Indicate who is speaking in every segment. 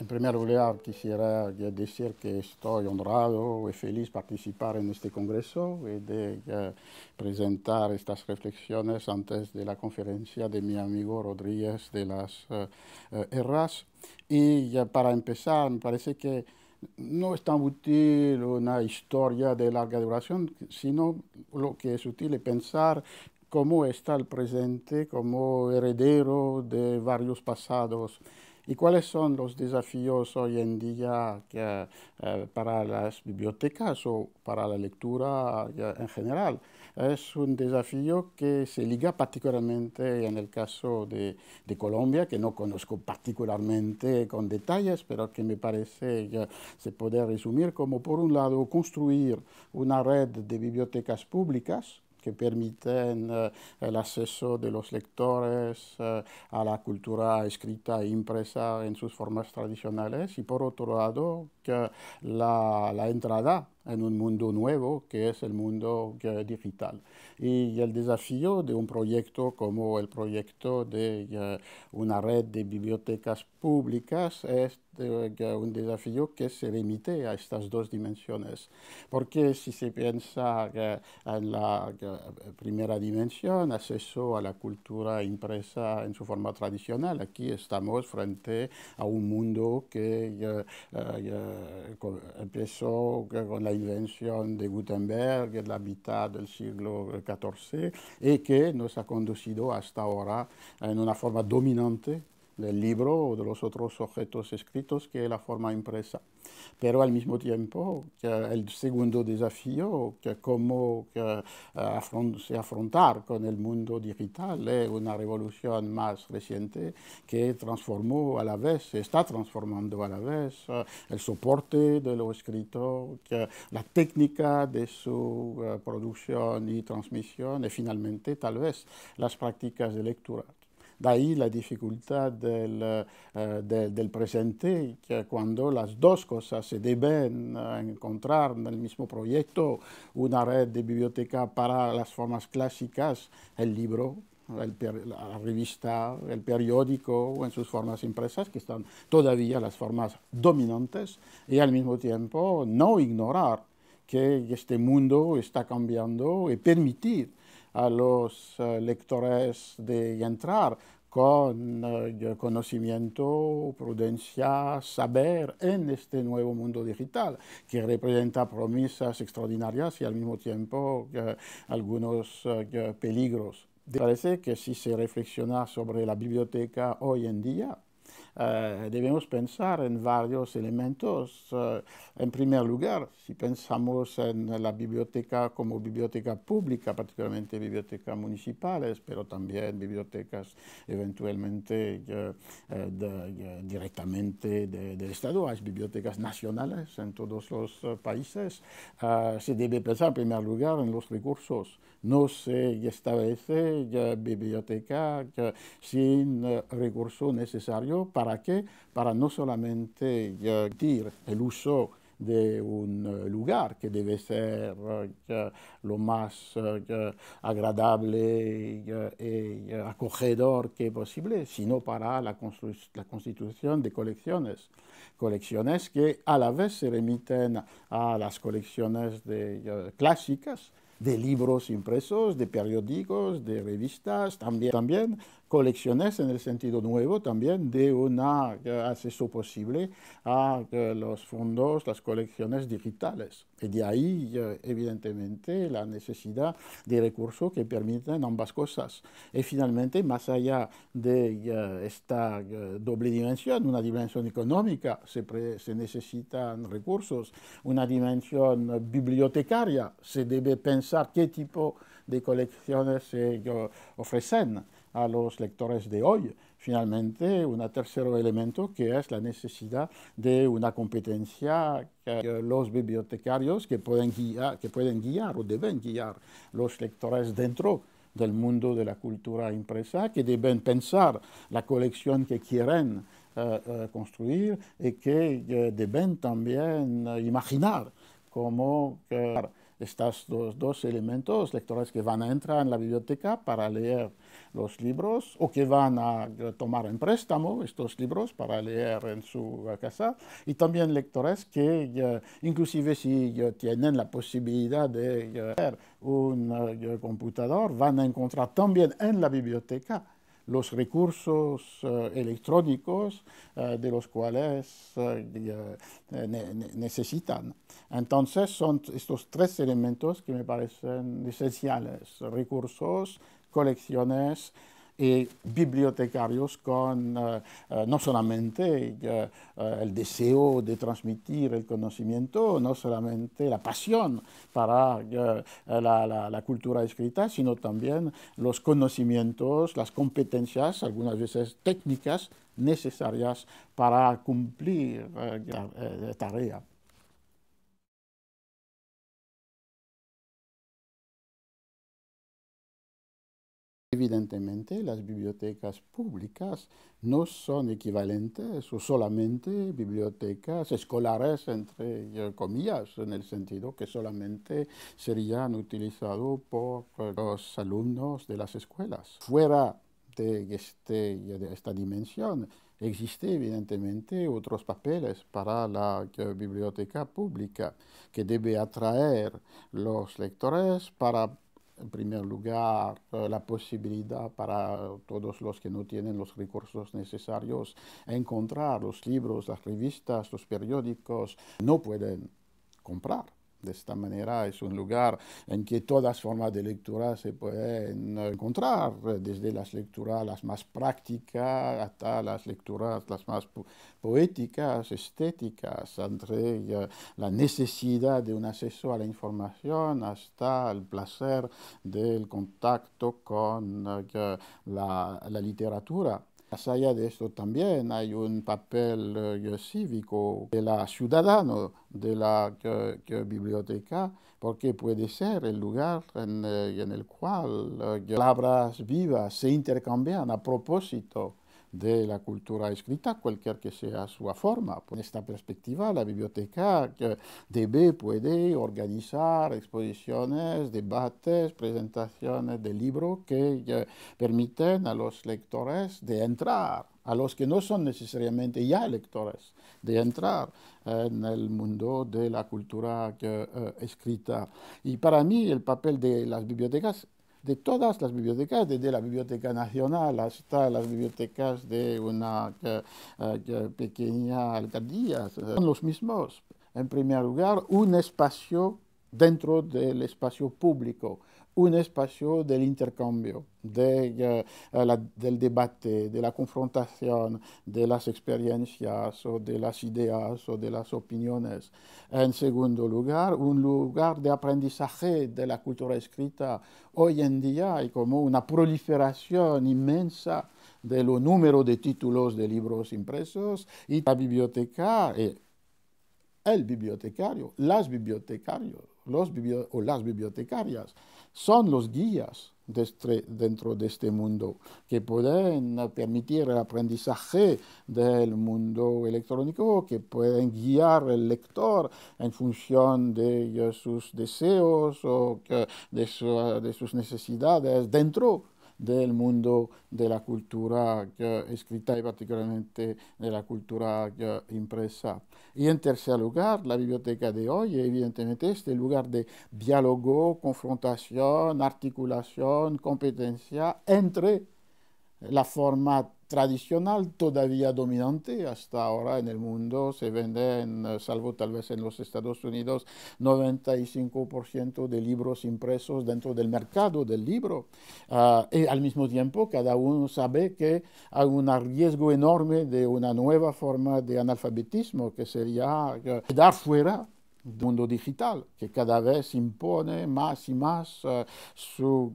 Speaker 1: En primer lugar, quisiera decir que estoy honrado y feliz de participar en este congreso y eh, de eh, presentar estas reflexiones antes de la conferencia de mi amigo Rodríguez de las eh, Herras. Y para empezar, me parece que no es tan útil una historia de larga duración, sino lo que es útil es pensar cómo está el presente como heredero de varios pasados. ¿Y cuáles son los desafíos hoy en día eh, para las bibliotecas o para la lectura en general? Es un desafío que se liga particularmente en el caso de, de Colombia, que no conozco particularmente con detalles, pero que me parece se puede resumir como, por un lado, construir una red de bibliotecas públicas que permiten eh, el acceso de los lectores eh, a la cultura escrita e impresa en sus formas tradicionales y por otro lado la, la entrada en un mundo nuevo que es el mundo digital. Y el desafío de un proyecto como el proyecto de eh, una red de bibliotecas públicas es eh, un desafío que se remite a estas dos dimensiones. Porque si se piensa eh, en la primera dimensión, acceso a la cultura impresa en su forma tradicional, aquí estamos frente a un mundo que eh, con, empezó con la invención de Gutenberg en la mitad del siglo XIV y que nos ha conducido hasta ahora en una forma dominante del libro o de los otros objetos escritos que es la forma impresa. Pero al mismo tiempo, el segundo desafío, que cómo que eh, afrontar con el mundo digital, es eh, una revolución más reciente que transformó a la vez, está transformando a la vez eh, el soporte de lo escrito, la técnica de su producción y transmisión y finalmente tal vez las prácticas de lectura. De ahí la dificultad del, eh, del presente, que cuando las dos cosas se deben eh, encontrar en el mismo proyecto, una red de biblioteca para las formas clásicas, el libro la revista, el periódico o en sus formas impresas, que están todavía las formas dominantes, y al mismo tiempo no ignorar que este mundo está cambiando y permitir a los eh, lectores de entrar con eh, conocimiento, prudencia, saber en este nuevo mundo digital, que representa promesas extraordinarias y al mismo tiempo eh, algunos peligros. Parece que si se reflexiona sobre la biblioteca hoy en día, eh, debemos pensar en varios elementos. Eh, en primer lugar, si pensamos en la biblioteca como biblioteca pública, particularmente bibliotecas municipales, pero también bibliotecas eventualmente eh, directamente del Estado, hay bibliotecas nacionales en todos los países, se debe pensar en primer lugar en los recursos. No se establece biblioteca sin recursos necesario ¿Para qué? Para no solamente el uso de un eh, lugar que debe ser eh, lo más eh, agradable y acogedor que posible, sino para la, constitución de colecciones. Colecciones que a la vez se remiten a las colecciones clásicas, de libros impresos, de periódicos, de revistas, también colecciones en el sentido nuevo también de un acceso posible a los fondos, las colecciones digitales. Y de ahí, eh, evidentemente, la necesidad de recursos que permiten ambas cosas. Y finalmente, más allá de eh, esta eh, doble dimensión, una dimensión económica, se, se necesitan recursos, una dimensión bibliotecaria, se debe pensar qué tipo de colecciones se ofrecen a los lectores de hoy. Finalmente, un tercer elemento que es la necesidad de una competencia que los bibliotecarios que pueden guiar, que pueden guiar o deben guiar los lectores dentro del mundo de la cultura impresa, que deben pensar la colección que quieren eh, eh, construir y que eh, deben también imaginar cómo estos dos, elementos, lectores que van a entrar en la biblioteca para leer los libros o que van a tomar en préstamo estos libros para leer en su casa y también lectores que eh, inclusive si eh, tienen la posibilidad de eh, leer un computador van a encontrar también en la biblioteca los recursos eh, electrónicos eh, de los cuales eh, necesitan. Entonces son estos tres elementos que me parecen esenciales, recursos, colecciones y bibliotecarios con eh, eh, no solamente eh, el deseo de transmitir el conocimiento, no solamente la pasión para la, cultura escrita, sino también los conocimientos, las competencias, algunas veces técnicas necesarias para cumplir la tarea. Evidentemente, las bibliotecas públicas no son equivalentes o solamente bibliotecas escolares, entre comillas, en el sentido que solamente serían utilizados por eh, los alumnos de las escuelas. Fuera de, este, esta dimensión, Existe evidentemente otros papeles para la eh, biblioteca pública que debe atraer los lectores para en primer lugar, eh, la posibilidad para todos los que no tienen los recursos necesarios encontrar los libros, las revistas, los periódicos, no pueden comprar de esta manera es un lugar en que todas formas de lectura se pueden encontrar, desde las lecturas las más prácticas hasta las lecturas las más poéticas, estéticas, entre la necesidad de un acceso a la información hasta el placer del contacto con eh, la literatura. Más allá de esto también hay un papel eh, cívico de la ciudadano de la biblioteca, porque puede ser el lugar en, eh, el cual las eh, palabras vivas se intercambian a propósito de la cultura escrita, cualquier que sea su forma. En esta perspectiva, la biblioteca debe, puede organizar exposiciones, debates, presentaciones de libros que eh, permiten a los lectores de entrar a los que no son necesariamente ya lectores, de entrar en el mundo de la cultura eh, escrita. Y para mí el papel de las bibliotecas de todas las bibliotecas, desde la Biblioteca Nacional hasta las bibliotecas de una eh, eh, pequeña alcaldía, son los mismos. En primer lugar, un espacio dentro del espacio público un espacio del intercambio, eh, del debate, de la confrontación, de las experiencias o de las ideas o de las opiniones. En segundo lugar, un lugar de aprendizaje de la cultura escrita. Hoy en día hay como una proliferación inmensa de los números de títulos de libros impresos y la biblioteca, eh, el bibliotecario, las bibliotecarios los o las bibliotecarias son los guías dentro de este mundo, que pueden eh, permitir el aprendizaje del mundo electrónico, que pueden guiar al lector en función de eh, sus deseos o eh, de, de sus necesidades dentro del mundo de la cultura eh, escrita y particularmente de la cultura eh, impresa. Y en tercer lugar, la biblioteca de hoy, evidentemente, es el lugar de diálogo, confrontación, articulación, competencia entre la forma tradicional todavía dominante hasta ahora en el mundo se vende, en, eh, salvo tal vez en los Estados Unidos, 95% de libros impresos dentro del mercado del libro. Ah, y al mismo tiempo, cada uno sabe que hay un riesgo enorme de una nueva forma de analfabetismo, que sería eh, quedar fuera del mundo digital, que cada vez impone más y más eh, su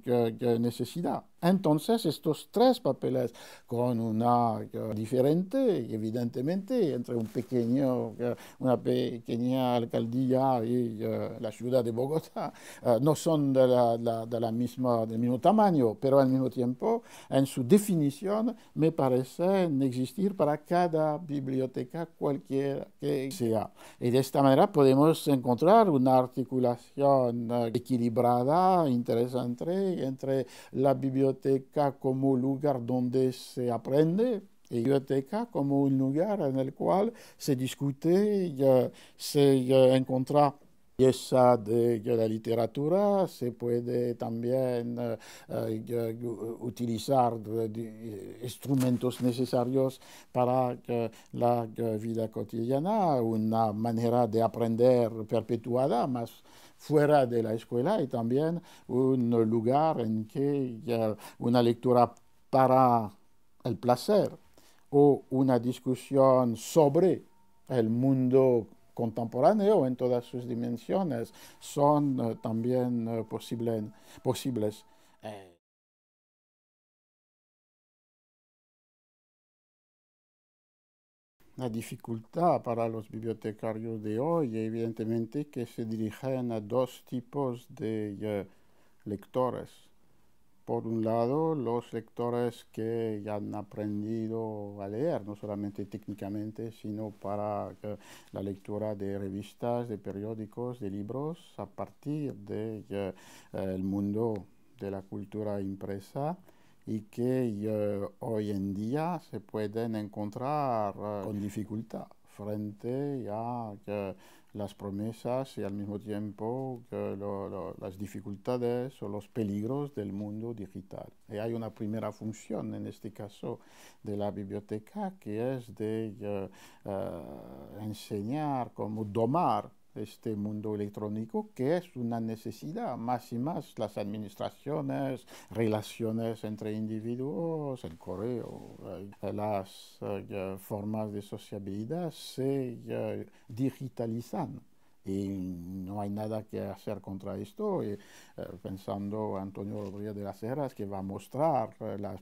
Speaker 1: necesidad. Entonces, estos tres papeles, con una eh, diferente, evidentemente, entre un pequeño, eh, una pequeña alcaldía y eh, la ciudad de Bogotá, no son de la, misma, del mismo tamaño, pero al mismo tiempo, en su definición, me parecen existir para cada biblioteca cualquiera que sea. Y de esta manera podemos encontrar una articulación equilibrada, interesante entre la biblioteca biblioteca como lugar donde se aprende, biblioteca como un lugar en el cual se discute, se encuentra Y esa de la literatura se puede también eh, eh, utilizar eh, instrumentos necesarios para la vida cotidiana, una manera de aprender perpetuada más fuera de la escuela y también un lugar en que una lectura para el placer o una discusión sobre el mundo contemporáneo en todas sus dimensiones son eh, también eh, posibles. Eh. La dificultad para los bibliotecarios de hoy, evidentemente, que se dirigen a dos tipos de lectores por un lado, los lectores que ya han aprendido a leer, no solamente técnicamente, sino para eh, la lectura de revistas, de periódicos, de libros, a partir del de, eh, mundo de la cultura impresa y que eh, hoy en día se pueden encontrar con dificultad frente a las promesas y al mismo tiempo las dificultades o los peligros del mundo digital. Y eh, hay una primera función en este caso de la biblioteca que es de eh, eh, enseñar, como domar este mundo electrónico, que es una necesidad más y más las administraciones, relaciones entre individuos, el correo, eh, las eh, formas de sociabilidad se digitalizan y no hay nada que hacer contra esto. Y, eh, pensando Antonio Rodríguez de las Heras, que va a mostrar las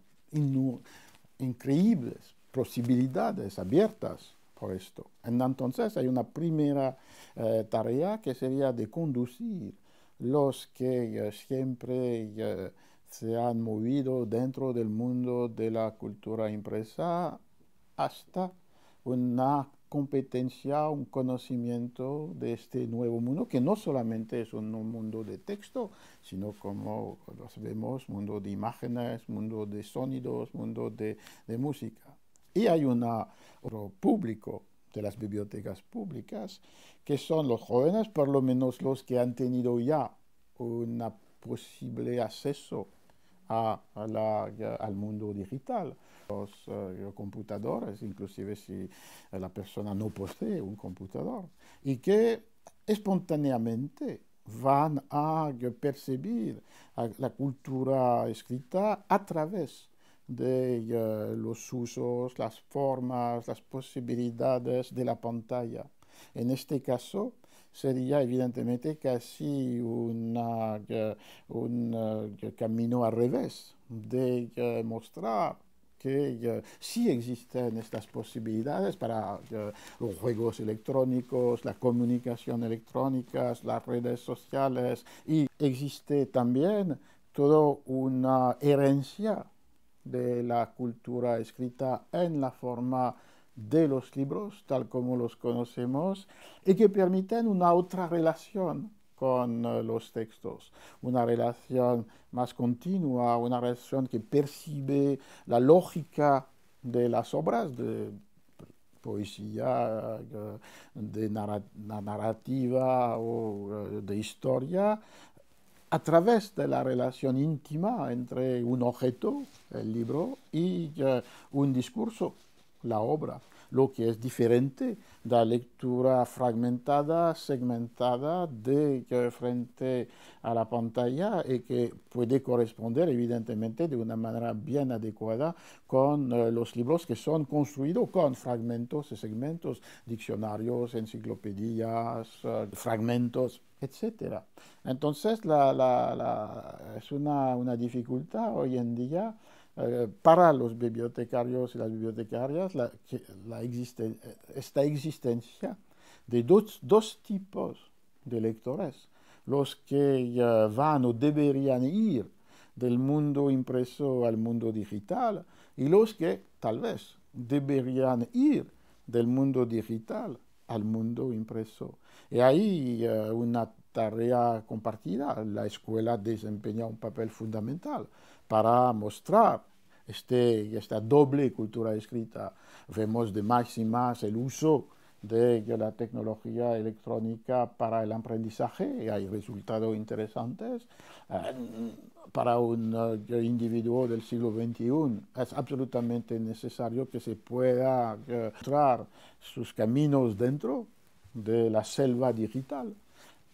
Speaker 1: increíbles posibilidades abiertas esto. Entonces hay una primera eh, tarea que sería de conducir los que eh, siempre eh, se han movido dentro del mundo de la cultura impresa hasta una competencia, un conocimiento de este nuevo mundo, que no solamente es un mundo de texto, sino como lo vemos, mundo de imágenes, mundo de sonidos, mundo de música. Y hay un público de las bibliotecas públicas, que son los jóvenes, por lo menos los que han tenido ya un posible acceso al mundo digital. Los eh, computadores, inclusive si la persona no posee un computador, y que espontáneamente van a percibir la cultura escrita a través de los usos, las formas, las posibilidades de la pantalla. En este caso, sería evidentemente casi eh, un eh, camino al revés de eh, mostrar que sí existen estas posibilidades para los juegos electrónicos, la comunicación electrónica, las redes sociales y existe también toda una herencia de la cultura escrita en la forma de los libros, tal como los conocemos, y que permiten una otra relación con eh, los textos, una relación más continua, una relación que percibe la lógica de las obras de poesía, eh, de narrativa o eh, de historia, a través de la relación íntima entre un objeto, el libro, y eh, un discurso, la obra lo que es diferente de la lectura fragmentada, segmentada de frente a la pantalla y que puede corresponder evidentemente de una manera bien adecuada con eh, los libros que son construidos con fragmentos y segmentos, diccionarios, enciclopedias, eh, fragmentos, etc. Entonces es una dificultad hoy en día eh, para los bibliotecarios y las bibliotecarias eh, esta existencia de dos, tipos de lectores, los que eh, van o deberían ir del mundo impreso al mundo digital y los que tal vez deberían ir del mundo digital al mundo impreso. Y ahí eh, una tarea compartida, la escuela desempeña un papel fundamental para mostrar este, esta doble cultura escrita. Vemos de más más el uso de la tecnología electrónica para el aprendizaje, y hay resultados interesantes, eh, para un eh, individuo del siglo XXI es absolutamente necesario que se pueda encontrar eh, sus caminos dentro de la selva digital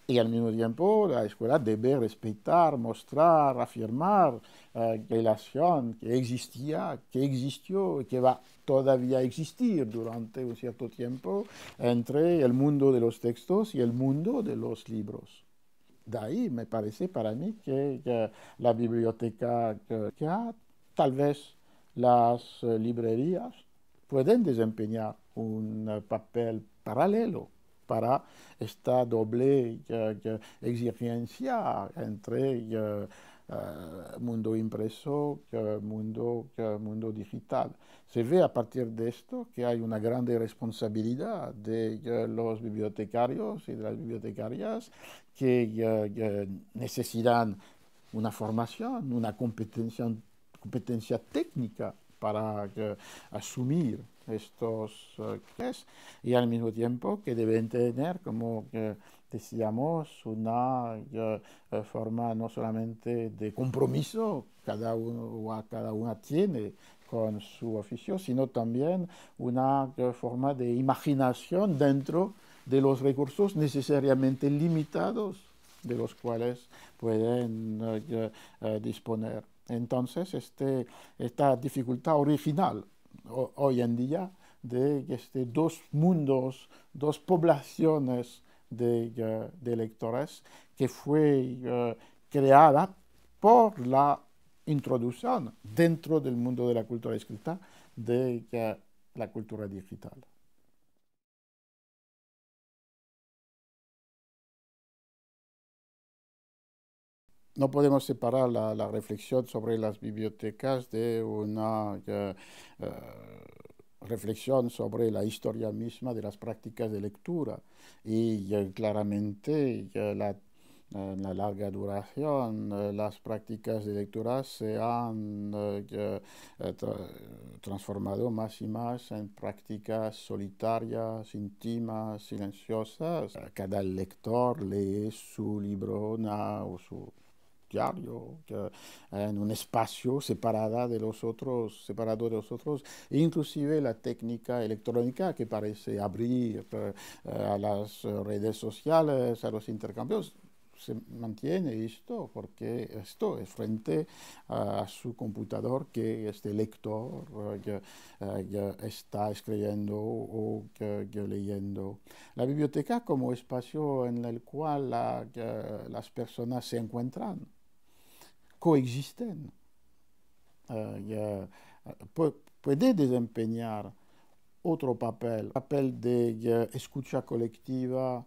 Speaker 1: y al mismo tiempo la escuela debe respetar, mostrar, afirmar eh, la relación que existía, que existió, y que va todavía a existir durante un cierto tiempo entre el mundo de los textos y el mundo de los libros. De ahí me parece para mí que, la biblioteca que, tal vez las eh, librerías pueden desempeñar un eh, papel paralelo para esta doble eh, eh, exigencia entre eh, mundo impreso, mundo, mundo digital. Se ve a partir de esto que hay una grande responsabilidad de los bibliotecarios y de las bibliotecarias que necesitan una formación, una competencia técnica para asumir estos eh, y al mismo tiempo que deben tener, como eh, decíamos, una eh, forma no solamente de compromiso cada uno o cada una tiene con su oficio, sino también una forma de imaginación dentro de los recursos necesariamente limitados de los cuales pueden disponer. Entonces, este, esta dificultad original hoy en día de este, dos mundos, dos poblaciones de, eh, lectores que fue eh, creada por la introducción dentro del mundo de la cultura escrita de eh, la cultura digital. no podemos separar la, reflexión sobre las bibliotecas de una eh, reflexión sobre la historia misma de las prácticas de lectura y claramente en eh, la, larga duración, eh, las prácticas de lectura se han transformado más y más en prácticas solitarias, íntimas, silenciosas. Cada lector lee su libro o su diario, eh, en un espacio separada de los otros, separado de los otros, e inclusive la técnica electrónica que parece abrir eh, a las redes sociales, a los intercambios, se mantiene esto porque esto es frente a su computador que este lector eh, está escribiendo o que, leyendo. La biblioteca como espacio en el cual las personas se encuentran coexisten. Eh, eh, puede desempeñar otro papel, el papel de escucha colectiva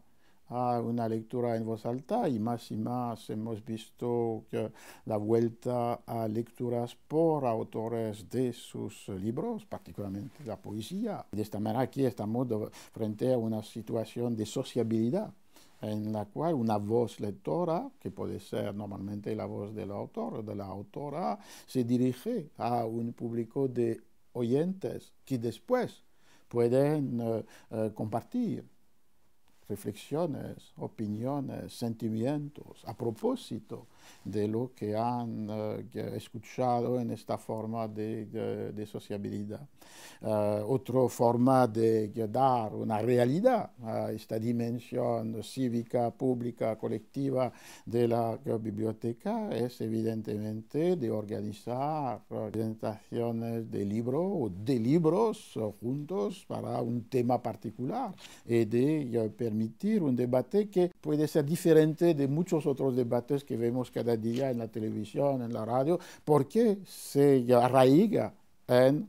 Speaker 1: a una lectura en voz alta y más y más hemos visto que la vuelta a lecturas por autores de sus libros, particularmente la poesía. De esta manera aquí estamos frente a una situación de sociabilidad en la cual una voz lectora, que puede ser normalmente la voz del autor o de la autora, se dirige a un público de oyentes que después pueden eh, eh, compartir reflexiones, opiniones, sentimientos a propósito de lo que han eh, escuchado en esta forma de, sociabilidad. Eh, otra forma de, de dar una realidad a esta dimensión cívica, pública, colectiva de la eh, biblioteca es evidentemente de organizar presentaciones de libros o de libros juntos para un tema particular y de permitir un debate que puede ser diferente de muchos otros debates que vemos cada día en la televisión, en la radio, porque se arraiga en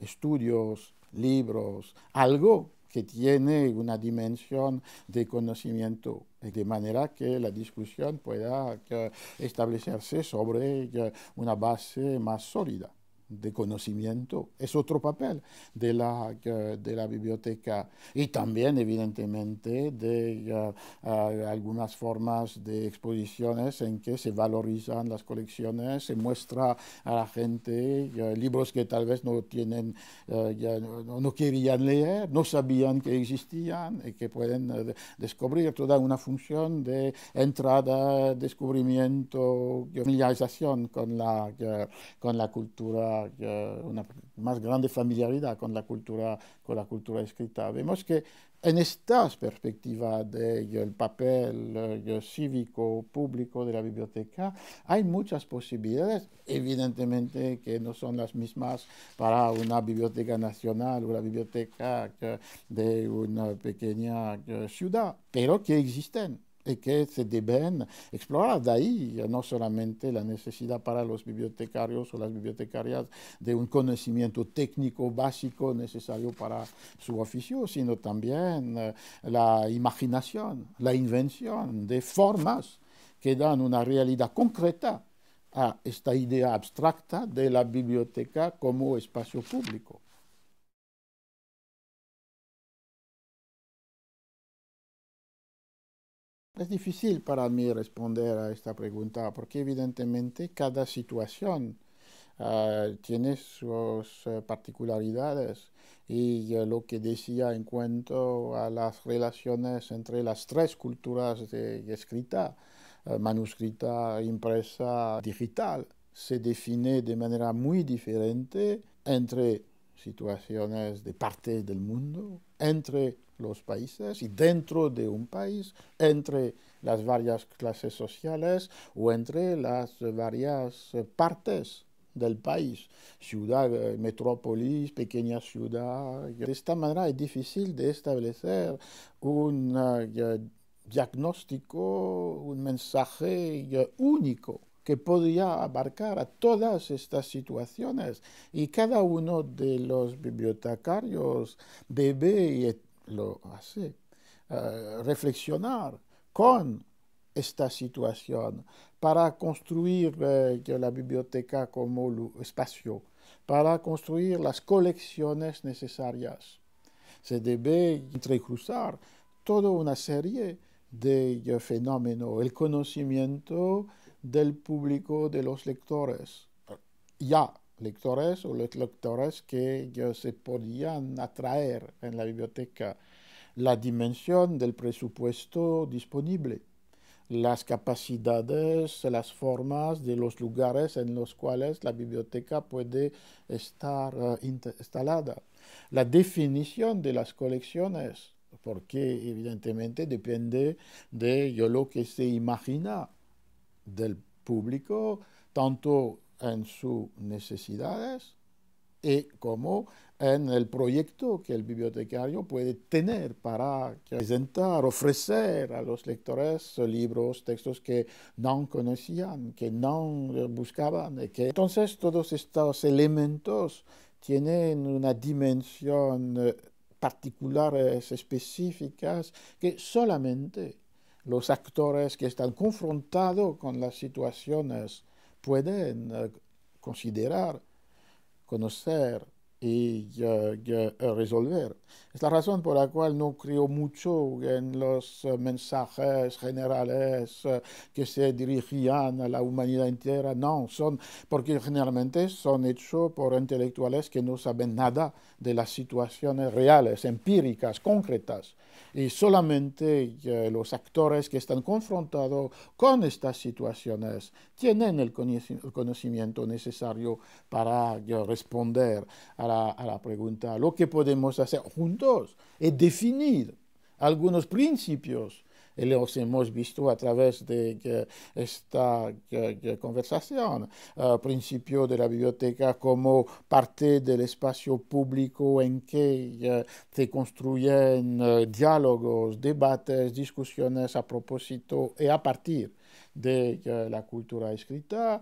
Speaker 1: estudios, libros, algo que tiene una dimensión de conocimiento, eh, de manera que la discusión pueda eh, establecerse sobre eh, una base más sólida de conocimiento es otro papel de la, eh, de la biblioteca y también evidentemente de eh, eh, algunas formas de exposiciones en que se valorizan las colecciones, se muestra a la gente libros que tal vez no tienen, no, querían leer, no sabían que existían y que pueden descubrir toda una función de entrada, descubrimiento, familiarización con la, con la cultura una más grande familiaridad con la cultura, con la cultura escrita. Vemos que en estas perspectivas del papel eh, cívico público de la biblioteca hay muchas posibilidades, evidentemente que no son las mismas para una biblioteca nacional o la biblioteca eh, de una pequeña eh, ciudad, pero que existen y que se deben explorar. De ahí no solamente la necesidad para los bibliotecarios o las bibliotecarias de un conocimiento técnico básico necesario para su oficio, sino también eh, la imaginación, la invención de formas que dan una realidad concreta a esta idea abstracta de la biblioteca como espacio público. Es difícil para mí responder a esta pregunta porque evidentemente cada situación ah, tiene sus eh, particularidades y lo que decía en cuanto a las relaciones entre las tres culturas de escrita, eh, manuscrita, impresa, digital, se define de manera muy diferente entre situaciones de partes del mundo entre los países y dentro de un país, entre las varias clases sociales o entre las varias partes del país, ciudad, eh, metrópolis, pequeña ciudad. De esta manera es difícil de establecer un eh, diagnóstico, un mensaje eh, único que podría abarcar a todas estas situaciones y cada uno de los bibliotecarios debe, y lo hace, eh, reflexionar con esta situación para construir eh, la biblioteca como espacio, para construir las colecciones necesarias. Se debe entrecruzar toda una serie de fenómenos, el conocimiento, del público de los lectores. Ya, lectores o los lectores que, se podían atraer en la biblioteca. La dimensión del presupuesto disponible las capacidades, las formas de los lugares en los cuales la biblioteca puede estar eh, instalada, la definición de las colecciones, porque evidentemente depende de lo que se imagina del público, tanto en sus necesidades como en el proyecto que el bibliotecario puede tener para presentar, ofrecer a los lectores libros, textos que no conocían, que no buscaban. que... Entonces todos estos elementos tienen una dimensión eh, particulares, específicas, que solamente los actores que están confrontados con las situaciones pueden eh, considerar, conocer y eh, eh, resolver. Es la razón por la cual no creo mucho en los mensajes generales que se dirigían a la humanidad entera. No, son porque generalmente son hechos por intelectuales que no saben nada de las situaciones reales, empíricas, concretas y solamente eh, los actores que están confrontados con estas situaciones tienen el, conocimiento necesario para eh, responder a la pregunta. Lo que podemos hacer juntos es definir algunos principios lo hemos visto a través de esta conversación. Uh, principio de la biblioteca como parte del espacio público en que eh, se construyen eh, diálogos, debates, discusiones a propósito y a partir de la cultura escrita,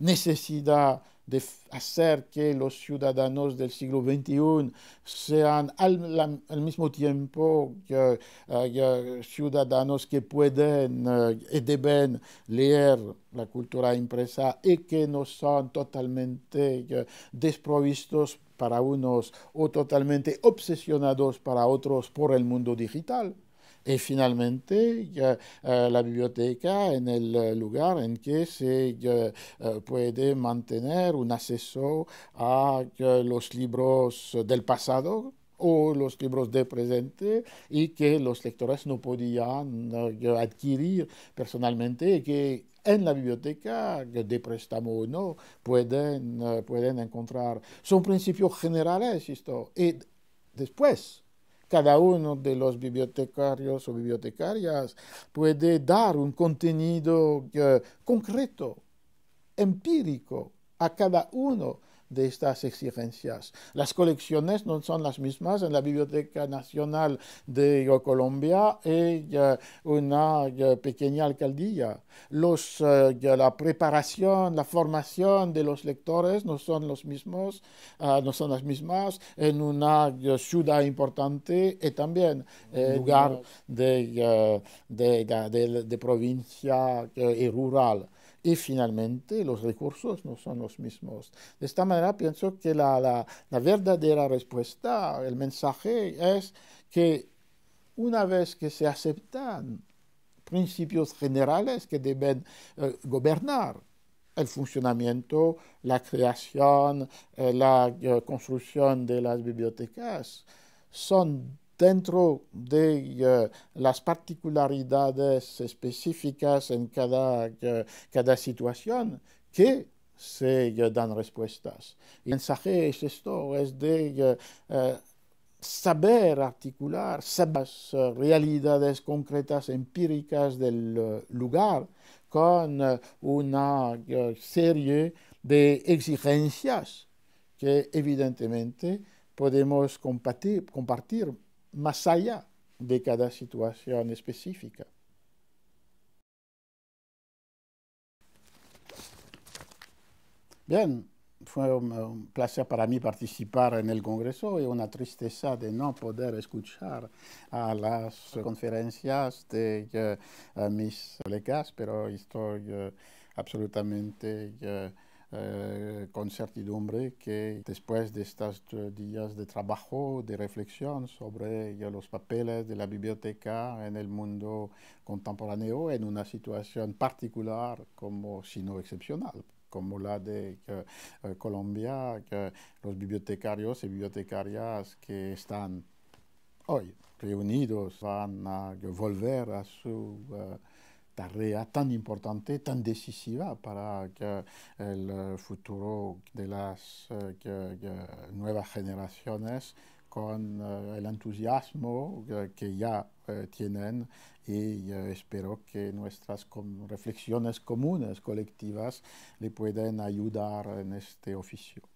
Speaker 1: necesidad de hacer que los ciudadanos del siglo XXI sean al, mismo tiempo que, eh, ciudadanos que pueden eh, y deben leer la cultura impresa y que no son totalmente eh, desprovistos para unos o totalmente obsesionados para otros por el mundo digital y finalmente eh, la biblioteca en el eh, lugar en que se eh, puede mantener un acceso a los libros del pasado o los libros del presente y que los lectores no podían adquirir personalmente y que en la biblioteca, de préstamo o no, pueden, pueden encontrar. Son principios generales esto. Y después, cada uno de los bibliotecarios o bibliotecarias puede dar un contenido eh, concreto, empírico, a cada uno de estas exigencias. Las colecciones no son las mismas en la Biblioteca Nacional de Colombia y eh, una eh, pequeña alcaldía. Los, eh, la preparación, la formación de los lectores no son los mismos, ah, no son las mismas en una ciudad importante y también en lugar de, de provincia y rural y finalmente los recursos no son los mismos. De esta manera pienso que la, verdadera respuesta, el mensaje es que una vez que se aceptan principios generales que deben eh, gobernar el funcionamiento, la creación, eh, la eh, construcción de las bibliotecas, son dentro de eh, las particularidades específicas en cada, eh, situación que se eh, dan respuestas. El mensaje es esto, es de saber articular, saber las realidades concretas, empíricas del lugar, con una serie de exigencias que evidentemente podemos compartir más allá de cada situación específica. Bien, fue un placer para mí participar en el Congreso y una tristeza de no poder escuchar a las conferencias de eh, mis colegas, pero estoy eh, absolutamente... Eh, eh, con certidumbre que después de estos días de trabajo, de reflexión sobre los papeles de la biblioteca en el mundo contemporáneo, en una situación particular como sino excepcional, como la de eh, Colombia, que los bibliotecarios y bibliotecarias que están hoy reunidos van a volver a su... Eh, tarea tan importante, tan decisiva para que el eh, futuro de las eh, nuevas generaciones con eh, el entusiasmo que ya tienen y espero que nuestras reflexiones comunes, colectivas, le puedan ayudar en este oficio.